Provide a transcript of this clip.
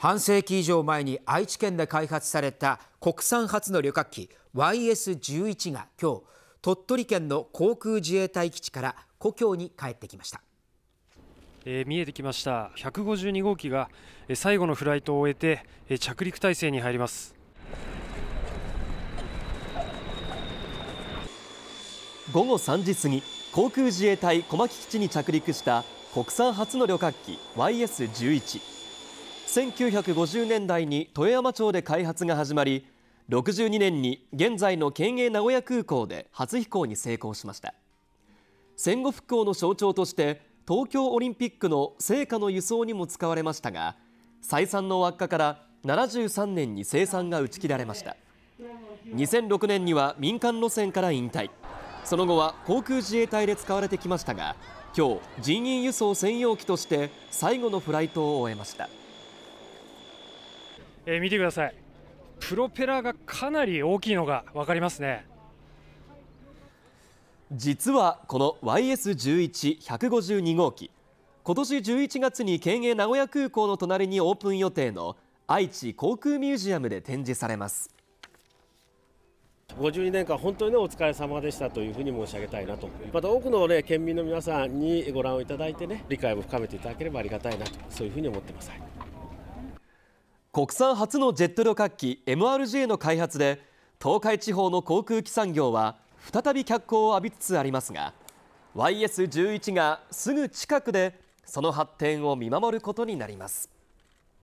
半世紀以上前に愛知県で開発された国産初の旅客機 YS11 が今日鳥取県の航空自衛隊基地から故郷に帰ってきました、えー、見えてきました152号機が最後のフライトを終えて着陸態勢に入ります午後3時過ぎ航空自衛隊小牧基地に着陸した国産初の旅客機 YS11 1950年代に富山町で開発が始まり62年に現在の県営名古屋空港で初飛行に成功しました戦後復興の象徴として東京オリンピックの聖火の輸送にも使われましたが採算の悪化から73年に生産が打ち切られました2006年には民間路線から引退その後は航空自衛隊で使われてきましたが今日人員輸送専用機として最後のフライトを終えましたえー、見てくださいプロペラがかなり大きいのが分かりますね実はこの YS11152 号機今年11月に県営名古屋空港の隣にオープン予定の愛知航空ミュージアムで展示されます52年間本当に、ね、お疲れ様でしたというふうに申し上げたいなとまた多くの、ね、県民の皆さんにご覧をいただいて、ね、理解を深めていただければありがたいなとそういうふうに思ってます。国産初のジェット旅客機 MRJ の開発で東海地方の航空機産業は再び脚光を浴びつつありますが YS11 がすぐ近くでその発展を見守ることになります。